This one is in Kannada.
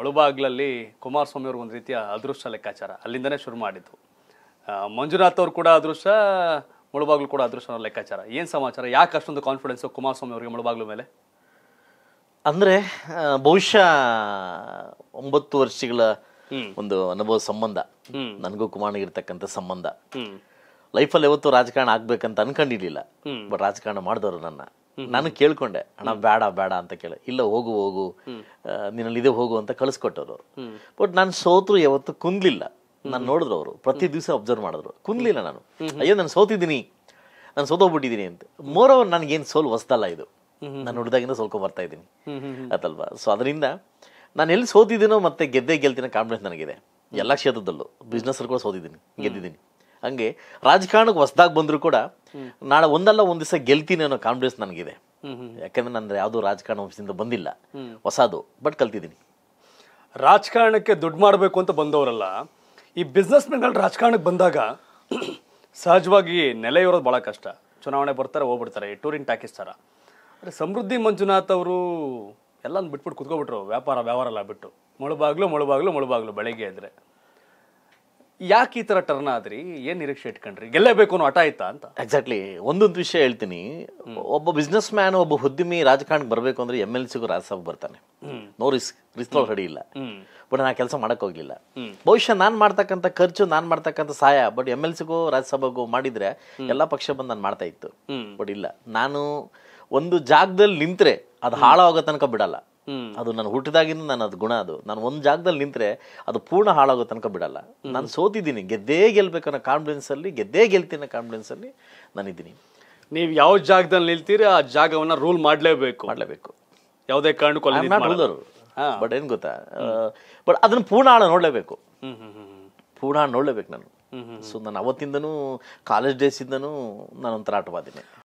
ಒಳಬಾಗ್ಲಲ್ಲಿ ಅವ್ರಿಗೆ ಒಂದು ರೀತಿಯ ಅದೃಷ್ಟ ಲೆಕ್ಕಾಚಾರ ಅಲ್ಲಿಂದನೇ ಶುರು ಮಾಡಿದ್ದು ಮಂಜುನಾಥ್ ಅವ್ರು ಕೂಡ ಅದೃಷ್ಟ ಮುಳುಬಾಗ್ಲು ಕೂಡ ಅದೃಷ್ಟ ಲೆಕ್ಕಾಚಾರ ಏನು ಸಮಾಚಾರ ಯಾಕೆ ಅಷ್ಟೊಂದು ಕಾನ್ಫಿಡೆನ್ಸು ಕುಮಾರಸ್ವಾಮಿ ಅವರಿಗೆ ಮುಳುಬಾಗ್ಲು ಮೇಲೆ ಅಂದರೆ ಬಹುಶಃ ಒಂಬತ್ತು ವರ್ಷಗಳ ಒಂದು ಅನುಭವ ಸಂಬಂಧ ನನಗೂ ಕುಮಾರನಿಗಿರ್ತಕ್ಕಂಥ ಸಂಬಂಧ ಲೈಫಲ್ಲಿ ಯಾವತ್ತು ರಾಜಕಾರಣ ಆಗ್ಬೇಕಂತ ಅನ್ಕೊಂಡಿರ್ಲಿಲ್ಲ ಬಟ್ ರಾಜಕಾರಣ ಮಾಡಿದವರು ನನ್ನ ನಾನು ಕೇಳ್ಕೊಂಡೆ ಅಣ್ಣ ಬೇಡ ಬೇಡ ಅಂತ ಕೇಳಿ ಇಲ್ಲ ಹೋಗು ಹೋಗು ನಿನ್ನಲ್ಲಿ ಇದೆ ಹೋಗು ಅಂತ ಕಳಿಸ್ಕೊಟ್ಟರು ಬಟ್ ನಾನು ಸೋತ್ರು ಯಾವತ್ತು ಕುಂದ್ಲಿಲ್ಲ ನಾನು ನೋಡಿದ್ರು ಅವರು ಪ್ರತಿ ದಿವಸ ಅಬ್ಸರ್ವ್ ಮಾಡಿದ್ರು ಕುಂದ್ಲಿಲ್ಲ ನಾನು ಅಯ್ಯೋ ನಾನು ಸೋತಿದ್ದೀನಿ ನಾನು ಸೋತೋಗ್ಬಿಟ್ಟಿದ್ದೀನಿ ಅಂತ ಮೋರ್ ನನ್ಗೆ ನನಗೇನು ಸೋಲು ಹೊಸ್ದಲ್ಲ ಇದು ನಾನು ಹುಡ್ದಾಗಿಂದ ಸೋಲ್ಕೊ ಬರ್ತಾ ಇದ್ದೀನಿ ಅದಲ್ವಾ ಸೊ ಅದರಿಂದ ನಾನು ಎಲ್ಲಿ ಸೋತಿದ್ದೀನೋ ಮತ್ತೆ ಗೆದ್ದೆ ಗೆಲ್ತಿನ ಕಾನ್ಫಿಡೆನ್ಸ್ ನನಗಿದೆ ಎಲ್ಲ ಕ್ಷೇತ್ರದಲ್ಲೂ ಬಿಸ್ನೆಸ್ ಕೂಡ ಸೋತಿದ್ದೀನಿ ಗೆದ್ದಿದ್ದೀನಿ ಹಂಗೆ ರಾಜಕಾರಣಕ್ಕೆ ಹೊಸದಾಗಿ ಬಂದರೂ ಕೂಡ ನಾಳೆ ಒಂದಲ್ಲ ಒಂದು ದಿವಸ ಗೆಲ್ತೀನಿ ಅನ್ನೋ ಕಾನ್ಫಿಡೆನ್ಸ್ ನನಗಿದೆ ಯಾಕಂದ್ರೆ ನಂದ್ರೆ ಯಾವುದೂ ರಾಜಕಾರಣ ವಂಶದಿಂದ ಬಂದಿಲ್ಲ ಹೊಸದು ಬಟ್ ಕಲ್ತಿದ್ದೀನಿ ರಾಜಕಾರಣಕ್ಕೆ ದುಡ್ಡು ಮಾಡಬೇಕು ಅಂತ ಬಂದವರಲ್ಲ ಈ ಬಿಸ್ನೆಸ್ ಮೆನ್ಗಳು ರಾಜಕಾರಣಕ್ಕೆ ಬಂದಾಗ ಸಹಜವಾಗಿ ನೆಲೆ ಇರೋದು ಭಾಳ ಕಷ್ಟ ಚುನಾವಣೆ ಬರ್ತಾರೆ ಹೋಗ್ಬಿಡ್ತಾರೆ ಟೂರಿಂಗ್ ಟ್ಯಾಕ್ಸಿ ಥರ ಸಮೃದ್ಧಿ ಮಂಜುನಾಥ್ ಅವರು ಎಲ್ಲಾನು ಬಿಟ್ಬಿಟ್ಟು ಬಿಟ್ರು ವ್ಯಾಪಾರ ವ್ಯವಹಾರ ಎಲ್ಲ ಬಿಟ್ಟು ಮೊಳಬಾಗ್ಲು ಮೊಳಬಾಗ್ಲು ಮುಳುಬಾಗ್ಲು ಬೆಳಗ್ಗೆ ಅಂದರೆ ಯಾಕೆ ಈ ತರ ಟರ್ನ್ ಆದ್ರಿ ಏನ್ ನಿರೀಕ್ಷೆ ಇಟ್ಕೊಂಡ್ರಿ ಗೆಲ್ಲಬೇಕು ಅನ್ನೋ ಹಠ ಆಯ್ತಾ ಅಂತ ಎಕ್ಸಾಕ್ಟ್ಲಿ ಒಂದೊಂದು ವಿಷಯ ಹೇಳ್ತೀನಿ ಒಬ್ಬ ಬಿಸ್ನೆಸ್ ಮ್ಯಾನ್ ಒಬ್ಬ ಉದ್ಯಮಿ ರಾಜಕಾರಣಕ್ಕೆ ಬರಬೇಕು ಅಂದ್ರೆ ಎಮ್ ಎಲ್ ಸಿಗೂ ರಾಜ್ಯಸಭೆ ಬರ್ತಾನೆ ನೋ ರಿಸ್ಕ್ ರಿಸ್ಕ್ ರೆಡಿ ಇಲ್ಲ ಬಟ್ ನಾನು ಕೆಲಸ ಮಾಡಕ್ ಹೋಗ್ಲಿಲ್ಲ ಬಹುಶಃ ನಾನು ಮಾಡ್ತಕ್ಕಂಥ ಖರ್ಚು ನಾನು ಮಾಡ್ತಕ್ಕಂಥ ಸಹಾಯ ಬಟ್ ಎಮ್ ಎಲ್ ಸಿಗೂ ರಾಜ್ಯಸಭೆಗೂ ಮಾಡಿದ್ರೆ ಎಲ್ಲ ಪಕ್ಷ ಬಂದು ನಾನು ಮಾಡ್ತಾ ಇತ್ತು ಬಟ್ ಇಲ್ಲ ನಾನು ಒಂದು ಜಾಗದಲ್ಲಿ ನಿಂತ್ರೆ ಅದು ಹಾಳಾಗೋ ತನಕ ಬಿಡಲ್ಲ ಅದು ನಾನು ಹುಟ್ಟಿದಾಗಿಂದ ನಾನು ಅದು ಗುಣ ಅದು ನಾನು ಒಂದು ಜಾಗದಲ್ಲಿ ನಿಂತರೆ ಅದು ಪೂರ್ಣ ಹಾಳಾಗೋ ತನಕ ಬಿಡಲ್ಲ ನಾನು ಸೋತಿದ್ದೀನಿ ಗೆದ್ದೇ ಗೆಲ್ಬೇಕನ್ನೋ ಅಲ್ಲಿ ಗೆದ್ದೇ ಗೆಲ್ತೀನಿ ಅನ್ನೋ ಕಾನ್ಫಿಡೆನ್ಸಲ್ಲಿ ನಾನಿದ್ದೀನಿ ನೀವು ಯಾವ ಜಾಗದಲ್ಲಿ ನಿಲ್ತೀರಿ ಆ ಜಾಗವನ್ನು ರೂಲ್ ಮಾಡಲೇಬೇಕು ಮಾಡಲೇಬೇಕು ಯಾವುದೇ ಕಾರಣಕ್ಕೂ ಬಟ್ ಏನು ಗೊತ್ತಾ ಬಟ್ ಅದನ್ನು ಪೂರ್ಣ ಹಾಳ ನೋಡಲೇಬೇಕು ಪೂರ್ಣ ಹಾಳು ನೋಡಲೇಬೇಕು ನಾನು ಸೊ ನಾನು ಅವತ್ತಿಂದನೂ ಕಾಲೇಜ್ ಡೇಸಿಂದನೂ ನಾನು ಆಟವಾದಿನಿ